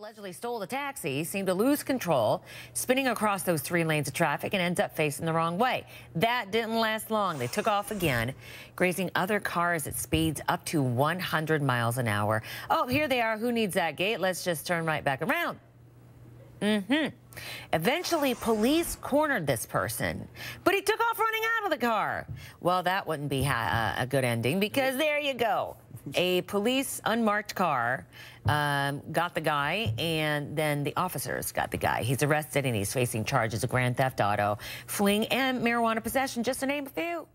Allegedly stole the taxi, seemed to lose control, spinning across those three lanes of traffic and ends up facing the wrong way. That didn't last long. They took off again, grazing other cars at speeds up to 100 miles an hour. Oh, here they are. Who needs that gate? Let's just turn right back around. Mm-hmm. Eventually, police cornered this person, but he took off running out of the car. Well, that wouldn't be uh, a good ending because there you go a police unmarked car um, got the guy, and then the officers got the guy. He's arrested and he's facing charges of grand theft auto, fleeing, and marijuana possession, just to name a few.